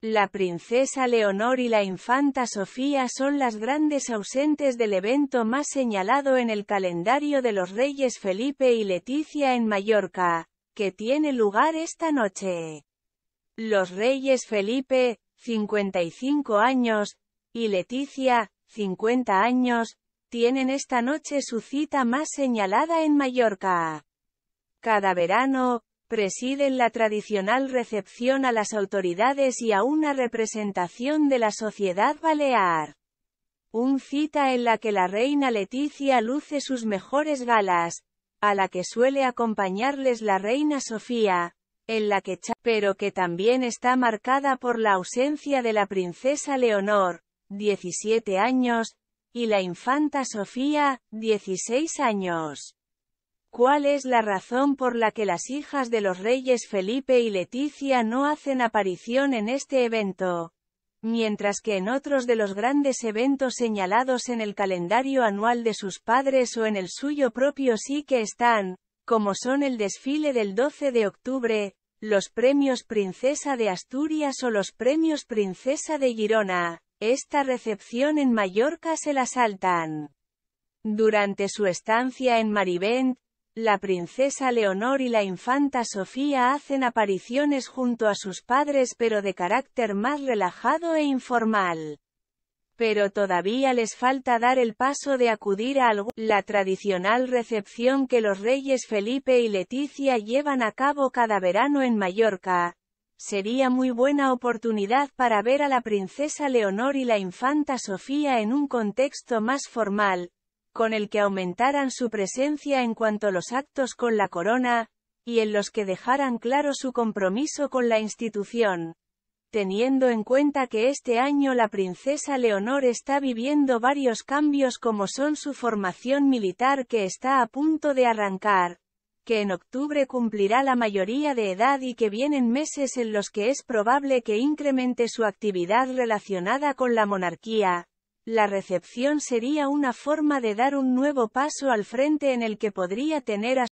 La princesa Leonor y la infanta Sofía son las grandes ausentes del evento más señalado en el calendario de los reyes Felipe y Leticia en Mallorca, que tiene lugar esta noche. Los reyes Felipe, 55 años, y Leticia, 50 años, tienen esta noche su cita más señalada en Mallorca. Cada verano, presiden la tradicional recepción a las autoridades y a una representación de la sociedad balear. Un cita en la que la reina Leticia luce sus mejores galas, a la que suele acompañarles la reina Sofía, en la que pero que también está marcada por la ausencia de la princesa Leonor, 17 años, y la infanta Sofía, 16 años. ¿Cuál es la razón por la que las hijas de los reyes Felipe y Leticia no hacen aparición en este evento? Mientras que en otros de los grandes eventos señalados en el calendario anual de sus padres o en el suyo propio sí que están, como son el desfile del 12 de octubre, los premios Princesa de Asturias o los premios Princesa de Girona, esta recepción en Mallorca se la saltan. Durante su estancia en Marivent, la princesa Leonor y la infanta Sofía hacen apariciones junto a sus padres pero de carácter más relajado e informal. Pero todavía les falta dar el paso de acudir a la tradicional recepción que los reyes Felipe y Leticia llevan a cabo cada verano en Mallorca. Sería muy buena oportunidad para ver a la princesa Leonor y la infanta Sofía en un contexto más formal, con el que aumentaran su presencia en cuanto a los actos con la corona, y en los que dejaran claro su compromiso con la institución. Teniendo en cuenta que este año la princesa Leonor está viviendo varios cambios como son su formación militar que está a punto de arrancar, que en octubre cumplirá la mayoría de edad y que vienen meses en los que es probable que incremente su actividad relacionada con la monarquía, la recepción sería una forma de dar un nuevo paso al frente en el que podría tener a